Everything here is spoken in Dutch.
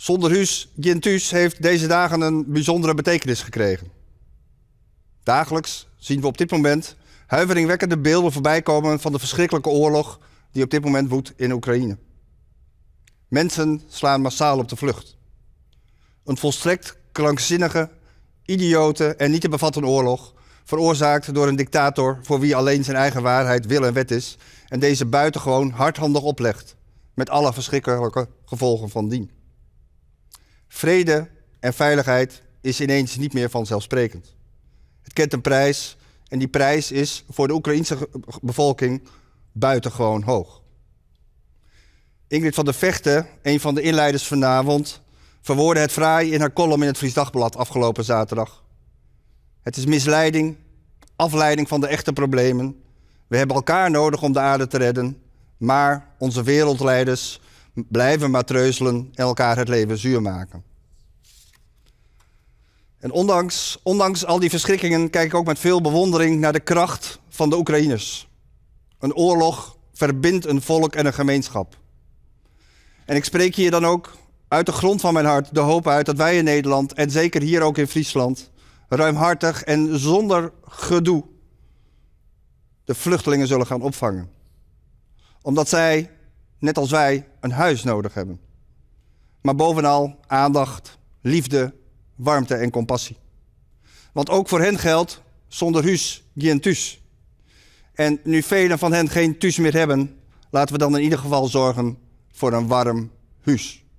Zonder Huus, Gintus heeft deze dagen een bijzondere betekenis gekregen. Dagelijks zien we op dit moment huiveringwekkende beelden voorbij komen van de verschrikkelijke oorlog die op dit moment woedt in Oekraïne. Mensen slaan massaal op de vlucht. Een volstrekt krankzinnige, idiote en niet te bevatten oorlog, veroorzaakt door een dictator voor wie alleen zijn eigen waarheid wil en wet is en deze buitengewoon hardhandig oplegt, met alle verschrikkelijke gevolgen van dien. Vrede en veiligheid is ineens niet meer vanzelfsprekend. Het kent een prijs en die prijs is voor de Oekraïnse bevolking buitengewoon hoog. Ingrid van der Vechten, een van de inleiders vanavond, verwoordde het fraai in haar column in het Vrijdagblad afgelopen zaterdag. Het is misleiding, afleiding van de echte problemen. We hebben elkaar nodig om de aarde te redden, maar onze wereldleiders blijven maar treuzelen en elkaar het leven zuur maken. En ondanks, ondanks al die verschrikkingen kijk ik ook met veel bewondering naar de kracht van de Oekraïners. Een oorlog verbindt een volk en een gemeenschap. En ik spreek hier dan ook uit de grond van mijn hart de hoop uit dat wij in Nederland en zeker hier ook in Friesland ruimhartig en zonder gedoe de vluchtelingen zullen gaan opvangen. Omdat zij, net als wij, een huis nodig hebben. Maar bovenal aandacht, liefde warmte en compassie. Want ook voor hen geldt, zonder huus geen thuis. En nu velen van hen geen thuis meer hebben, laten we dan in ieder geval zorgen voor een warm huis.